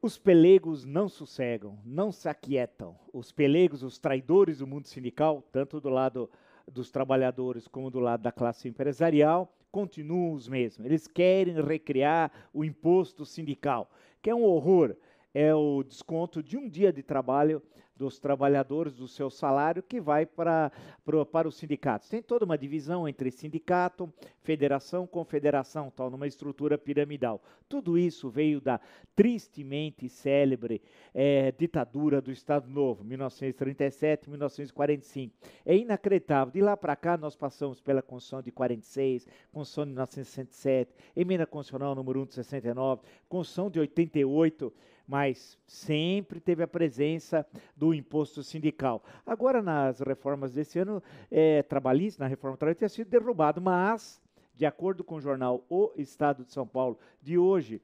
Os pelegos não sossegam, não se aquietam. Os pelegos, os traidores do mundo sindical, tanto do lado dos trabalhadores como do lado da classe empresarial, continuam os mesmos. Eles querem recriar o imposto sindical, que é um horror. É o desconto de um dia de trabalho dos trabalhadores, do seu salário, que vai para, para, os sindicatos. Tem toda uma divisão entre sindicato, federação, confederação, tal, numa estrutura piramidal. Tudo isso veio da tristemente célebre é, ditadura do Estado Novo, 1937, 1945. É inacreditável. De lá para cá, nós passamos pela Constituição de 46, Constituição de 1967, Emenda Constitucional número 1 de 69, Constituição de 88, mas sempre teve a presença do do imposto sindical. Agora, nas reformas desse ano, é, trabalhista, na reforma trabalhista, tinha sido derrubado, mas, de acordo com o jornal O Estado de São Paulo, de hoje,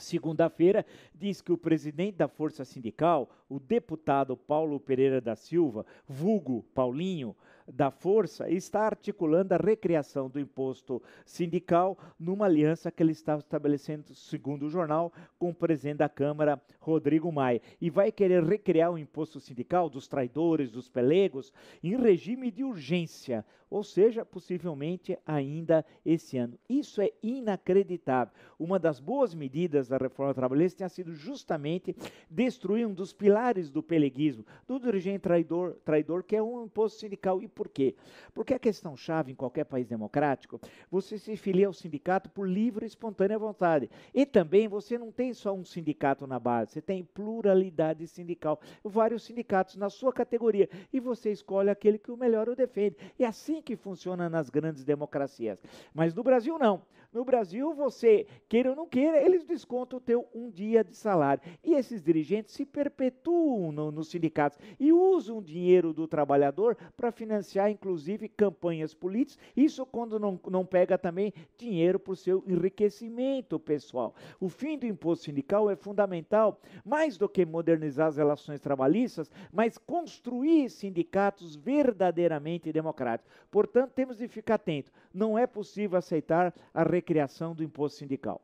segunda-feira, diz que o presidente da Força Sindical, o deputado Paulo Pereira da Silva, vulgo Paulinho, da Força está articulando a recriação do imposto sindical numa aliança que ele estava estabelecendo, segundo o jornal, com o presidente da Câmara, Rodrigo Maia. E vai querer recriar o imposto sindical dos traidores, dos pelegos, em regime de urgência, ou seja, possivelmente ainda esse ano. Isso é inacreditável. Uma das boas medidas da reforma trabalhista tinha sido justamente destruir um dos pilares do peleguismo, do dirigente traidor, traidor que é um imposto sindical. E por quê? Porque a é questão chave em qualquer país democrático, você se filia ao sindicato por livre e espontânea vontade. E também você não tem só um sindicato na base, você tem pluralidade sindical, vários sindicatos na sua categoria, e você escolhe aquele que o melhor o defende. É assim que funciona nas grandes democracias. Mas no Brasil não. No Brasil, você, queira ou não queira, eles descontam o teu um dia de salário. E esses dirigentes se perpetuam no, nos sindicatos e usam o dinheiro do trabalhador para financiar, inclusive, campanhas políticas. Isso quando não, não pega também dinheiro para o seu enriquecimento pessoal. O fim do imposto sindical é fundamental, mais do que modernizar as relações trabalhistas, mas construir sindicatos verdadeiramente democráticos. Portanto, temos de ficar atento. Não é possível aceitar a recriação do imposto sindical.